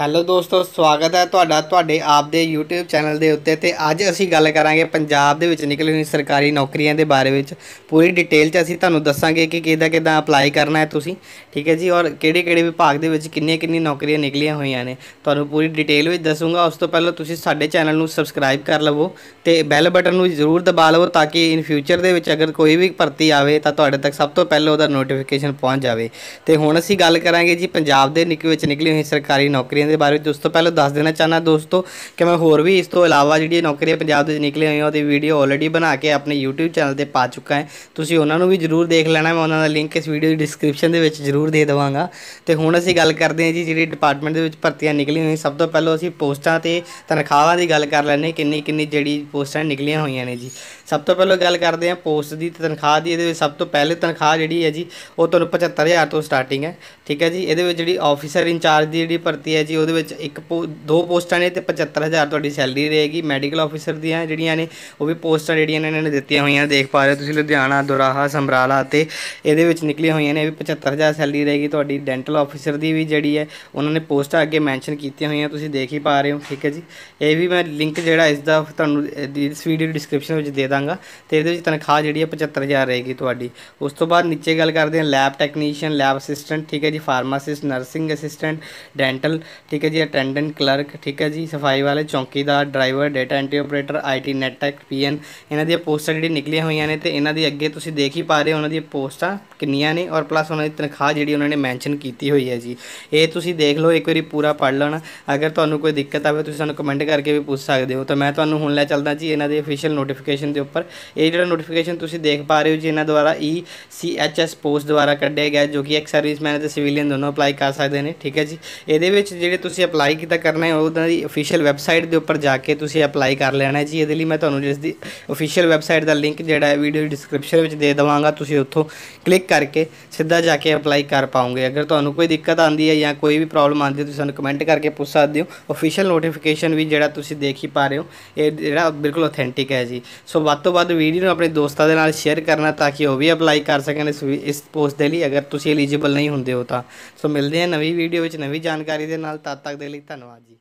hello ਦੋਸਤੋ ਸਵਾਗਤ ਹੈ ਤੁਹਾਡਾ ਤੁਹਾਡੇ ਆਪ ਦੇ YouTube ਚੈਨਲ ਦੇ ਉੱਤੇ ਤੇ ਅੱਜ ਅਸੀਂ ਗੱਲ ਕਰਾਂਗੇ ਪੰਜਾਬ ਦੇ ਵਿੱਚ ਨਿਕਲੀ ਹੋਈ ਸਰਕਾਰੀ ਨੌਕਰੀਆਂ ਦੇ ਬਾਰੇ ਵਿੱਚ ਪੂਰੀ ਡਿਟੇਲ 'ਚ ਅਸੀਂ ਤੁਹਾਨੂੰ ਦੱਸਾਂਗੇ ਕਿ ਕਿਹਦਾ ਕਿਦਾਂ ਅਪਲਾਈ ਕਰਨਾ ਹੈ ਤੁਸੀਂ ਠੀਕ ਹੈ ਜੀ ਔਰ ਕਿਹੜੇ-ਕਿਹੜੇ ਵਿਭਾਗ ਦੇ ਵਿੱਚ ਕਿੰਨੀਆਂ-ਕਿੰਨੀਆਂ ਨੌਕਰੀਆਂ ਨਿਕਲੀਆਂ ਹੋਈਆਂ ਨੇ ਤੁਹਾਨੂੰ ਪੂਰੀ ਡਿਟੇਲ ਵਿੱਚ ਦੱਸੂਗਾ ਉਸ ਤੋਂ ਪਹਿਲਾਂ ਤੁਸੀਂ ਸਾਡੇ ਚੈਨਲ ਨੂੰ ਸਬਸਕ੍ਰਾਈਬ ਕਰ ਲਵੋ ਤੇ ਬੈਲ ਬਟਨ ਨੂੰ ਜ਼ਰੂਰ ਦਬਾ ਲਵੋ ਤਾਂ ਕਿ ਇਨ ਫਿਊਚਰ ਦੇ ਵਿੱਚ ਅਗਰ ਕੋਈ ਵੀ ਭਰਤੀ ਆਵੇ ਤਾਂ ਤੁਹਾਡੇ ਤੱਕ ਸਭ ਤੋਂ ਪਹਿਲਾਂ ਉਹਦਾ ਨੋਟੀਫਿਕੇਸ਼ਨ ਪਹੁੰਚ ਜਾਵੇ ਤੇ ਹੁਣ ਅਸੀਂ ਗੱਲ ਕਰਾਂਗੇ ਜੀ ਪੰਜਾਬ ਦੇ ਨਿੱਕੇ ਵਿੱਚ ਨਿਕਲੀ ਹੋਈ ਸਰਕਾਰੀ ਨੌਕਰੀ ਦੇ ਬਾਰੇ ਵਿੱਚ ਪਹਿਲਾਂ ਦੱਸ ਦੇਣਾ ਚਾਹਨਾ ਦੋਸਤੋ ਕਿ ਮੈਂ ਹੋਰ ਵੀ ਇਸ ਤੋਂ ਇਲਾਵਾ ਜਿਹੜੀ ਨੌਕਰੀਆਂ ਪੰਜਾਬ ਦੇ ਨਿਕਲੇ ਹੋਈਆਂ ਉਹਦੀ ਵੀਡੀਓ ਆਲਰੇਡੀ ਬਣਾ ਕੇ ਆਪਣੇ YouTube ਚੈਨਲ ਤੇ ਪਾ ਚੁੱਕਾ ਹਾਂ ਤੁਸੀਂ ਉਹਨਾਂ ਨੂੰ ਵੀ ਜ਼ਰੂਰ ਦੇਖ ਲੈਣਾ ਮੈਂ ਉਹਨਾਂ ਦਾ ਲਿੰਕ ਇਸ ਵੀਡੀਓ ਦੀ ਡਿਸਕ੍ਰਿਪਸ਼ਨ ਦੇ ਵਿੱਚ ਜ਼ਰੂਰ ਦੇ ਦਵਾਂਗਾ ਤੇ ਹੁਣ ਅਸੀਂ ਗੱਲ ਕਰਦੇ ਹਾਂ ਜੀ ਜਿਹੜੀ ਡਿਪਾਰਟਮੈਂਟ ਦੇ ਵਿੱਚ ਭਰਤੀਆਂ ਨਿਕਲੀਆਂ ਹੋਈਆਂ ਸਭ ਤੋਂ ਪਹਿਲਾਂ ਅਸੀਂ ਪੋਸਟਾਂ ਤੇ ਤਨਖਾਹਾਂ ਦੀ ਗੱਲ ਕਰ ਲੈਣੇ ਕਿੰਨੀ ਕਿੰਨੀ ਜਿਹੜੀ ਪੋਸਟਾਂ ਨਿਕਲੀਆਂ ਹੋਈਆਂ ਨੇ ਜੀ ਸਭ ਤੋਂ ਪਹਿਲਾਂ ਗੱਲ ਕਰਦੇ ਹਾਂ ਪੋਸਟ ਦੀ ਤਨਖਾਹ ਦੀ ਇਹਦੇ ਵਿੱਚ ਸਭ ਤੋਂ ਪਹਿਲੇ ਤਨਖਾਹ ਜਿਹੜੀ ਹੈ ਜੀ ਉਹ ਤੁਹਾਨੂੰ 75000 ਤੋਂ ਸਟਾਰਟਿੰਗ ਹੈ ਠੀਕ ਹੈ ਜੀ ਇਹਦੇ ਵਿੱਚ ਜਿਹੜੀ ਆਫੀਸਰ ਇਨਚਾਰਜ ਦੀ ਜਿਹੜੀ ਭਰਤੀ ਹੈ ਜੀ ਉਹਦੇ ਵਿੱਚ ਇੱਕ ਦੋ ਪੋਸਟਾਂ ਨੇ ਤੇ 75000 ਤੁਹਾਡੀ ਸੈਲਰੀ ਰਹੇਗੀ ਮੈਡੀਕਲ ਆਫੀਸਰ ਦੀਆਂ ਜਿਹੜੀਆਂ ਨੇ ਉਹ ਵੀ ਪੋਸਟਾਂ ਜਿਹੜੀਆਂ ਨੇ ਇਹਨਾਂ ਨੇ ਦਿੱਤੀਆਂ ਹੋਈਆਂ ਦੇਖ ਪਾ ਰਹੇ ਤੁਸੀਂ ਲੁਧਿਆਣਾ ਦੁਰਾਹਾ ਸੰਭਰਾਲਾ ਤੇ ਇਹਦੇ ਵਿੱਚ ਨਿਕਲੀਆਂ ਹੋਈਆਂ ਨੇ ਵੀ 75000 ਸੈਲਰੀ ਰਹੇਗੀ ਤੁਹਾਡੀ ਡੈਂਟਲ ਆਫੀਸਰ ਦੀ ਵੀ ਜਿਹੜੀ ਹੈ ਉਹਨਾਂ ਨੇ ਪੋਸਟਾਂ ਅੱਗੇ ਮੈਂਸ਼ਨ ਕੀਤੀਆਂ ਹੋਈਆਂ ਤੁਸੀਂ ਦੇਖ ਹੀ ਪਾ ਰਹੇ ਹੋ ਠੀਕ ਹੈ ਜੀ ਇਹ ਵੀ ਮੈਂ ਲਿੰਕ ਜਿਹੜਾ ਇਸ ਦਾ ਤੁਹਾਨੂੰ ਇਸ ਵੀਡੀਓ ਡਿਸਕ੍ਰਿਪਸ਼ਨ ਵਿੱਚ ਦੇ ਦਾਂਗਾ ਤੇ ਇਹਦੇ ਵਿੱਚ ਤਨਖਾਹ ਜਿਹੜੀ ਹੈ 75000 ਰਹੇਗੀ ਤੁਹਾਡੀ ਉਸ ਤੋਂ ਬਾਅਦ ਨੀਚੇ ਗੱਲ ਕਰਦੇ ਹਾਂ ਲੈਬ ਟੈਕਨੀਸ਼ੀਅਨ ਲੈਬ ਅਸਿਸਟੈਂਟ ਠੀਕ ਹੈ ਜੀ ਫਾਰਮਾਸਿਸਟ ਨਰਸਿੰਗ ਅਸਿਸਟੈਂਟ ਡੈਂਟਲ ਠੀਕ ਹੈ ਜੀ ਅਟੈਂਡੈਂਟ ਕਲਰਕ ਠੀਕ ਹੈ ਜੀ ਸਫਾਈ ਵਾਲੇ ਚੌਂਕੀਦਾਰ driver data entry operator IT ਨੈਟਟੈਕ ਪੀਐਨ ਇਹਨਾਂ ਦੀਆਂ ਪੋਸਟਾਂ ਜਿਹੜੀ ਨਿਕਲੀਆਂ ਹੋਈਆਂ ਨੇ ਤੇ ਇਹਨਾਂ ਦੀ ਅੱਗੇ ਤੁਸੀਂ ਦੇਖ ਹੀ ਪਾ ਰਹੇ ਹੋ ਉਹਨਾਂ ਦੀਆਂ ਪੋਸਟਾਂ ਕਿੰਨੀਆਂ ਨੇ ਔਰ ਪਲੱਸ ਉਹਨਾਂ ਦੀ ਤਨਖਾਹ ਜਿਹੜੀ ਉਹਨਾਂ ਨੇ ਮੈਂਸ਼ਨ ਕੀਤੀ ਹੋਈ ਹੈ ਜੀ ਇਹ ਤੁਸੀਂ ਦੇਖ ਲਓ ਇੱਕ ਵਾਰੀ ਪੂਰਾ ਪੜ ਲੈਣਾ ਅਗਰ ਤੁਹਾਨੂੰ ਕੋਈ ਦਿੱਕਤ ਆਵੇ ਤੁਸੀਂ ਸਾਨੂੰ ਕਮੈਂਟ ਕਰਕੇ ਵੀ ਪੁੱਛ ਸਕਦੇ ਹੋ ਤਾਂ ਮੈਂ ਤੁਹਾਨੂੰ ਹੁਣ ਲੈ ਚੱਲਦਾ ਜੀ ਇਹਨਾਂ ਦੇ ਅਫੀਸ਼ੀਅਲ ਨੋਟੀਫਿਕੇਸ਼ਨ ਦੇ ਉੱਪਰ ਇਹ ਜਿਹੜਾ ਨੋਟੀਫਿਕੇਸ਼ਨ ਤੁਸੀਂ ਦੇਖ ਪਾ ਰਹੇ ਹੋ ਜੀ ਇਹਨਾਂ ਦੁਆਰਾ E C H S post ਦੁਆਰਾ ਕੱਢਿਆ ਗਿਆ ਜੋ ਕਿ ਇੱਕ ਸਰਵਿਸਮੈਨ ਅਤੇ ਸਿਵਿਲੀਅਨ ਦੋਨੋਂ ਅਪਲਾਈ ਕਰ ਸਕਦੇ ਨੇ ਠੀਕ ਹੈ ਜੀ ਇਹਦੇ ਵਿੱਚ ਜਿਹੜੇ ਤੁਸੀਂ ਅਪਲਾਈ ਕੀਤਾ ਕਰਨਾ ਹੈ ਉਹਨਾਂ ਦੀ ਅਫੀਸ਼ੀਅਲ ਵੈਬਸਾਈਟ ਦੇ ਉੱਪਰ ਜਾ ਕੇ ਤੁਸੀਂ ਅਪਲਾਈ ਕਰ ਲੈਣਾ ਜੀ ਇਹਦੇ ਲਈ ਮੈਂ ਤੁਹਾਨੂੰ ਜਿਸ ਦੀ ਅਫੀਸ਼ੀਅਲ ਵੈਬਸਾਈਟ ਦਾ ਲਿੰਕ ਜਿਹੜਾ ਹੈ ਵੀਡੀਓ ਡਿਸਕ੍ਰਿਪਸ਼ਨ ਵਿੱਚ ਦੇ ਦਵਾਂਗਾ ਤੁਸੀਂ ਉੱਥੋਂ ਕਲਿੱਕ ਕਰਕੇ ਸਿੱਧਾ ਜਾ ਕੇ ਅਪਲਾਈ ਕਰ ਪਾਓਗੇ ਅਗਰ ਤੁਹਾਨੂੰ ਕੋਈ ਦਿੱਕਤ ਆਂਦੀ ਹੈ ਜਾਂ ਕੋਈ ਵੀ ਪ੍ਰੋਬਲਮ ਆਂਦੀ ਹੈ ਤੁਸੀਂ ਸਾਨੂੰ ਕਮੈਂਟ ਕਰਕੇ ਪੁੱਛ ਸਕਦੇ ਹੋ ਅਫੀਸ਼ੀਅਲ ਨੋਟੀਫਿਕੇਸ਼ਨ ਵੀ ਜਿਹੜਾ ਤੁਸੀਂ ਦੇਖ ਹੀ ਪਾ ਰਹੇ ਹੋ ਇਹ ਜਿਹੜਾ ਬਿਲਕੁਲ ਆਥੈਂਟਿਕ ਹੈ ਜੀ ਸੋ ਵੱਧ ਤੋਂ ਵੱਧ ਵੀਡੀਓ ਨੂੰ ਆਪਣੇ ਦੋਸਤਾਂ ਦੇ ਨਾਲ ਸ਼ੇਅਰ ਕਰਨਾ ਤਾਂ ਕਿ ਉਹ ਵੀ ਅਪਲਾਈ ਕਰ ਸਕਣ ਇਸ ਇਸ ਪੋਸਟ ਦੇ ਲਈ ਅਗਰ ਤੁਸੀਂ ਐਲੀਜੀਬਲ ਨਹੀਂ ਹੁੰਦੇ ਹੋ ਤਾਂ ਸੋ ਮਿਲਦੇ ਹਾਂ ਨਵੀਂ ਵੀਡੀਓ ਵਿੱਚ ਨਵੀਂ ਜਾਣਕਾਰੀ ਦੇ ਨਾਲ තත්තක් දෙලෙක් තනවා අජී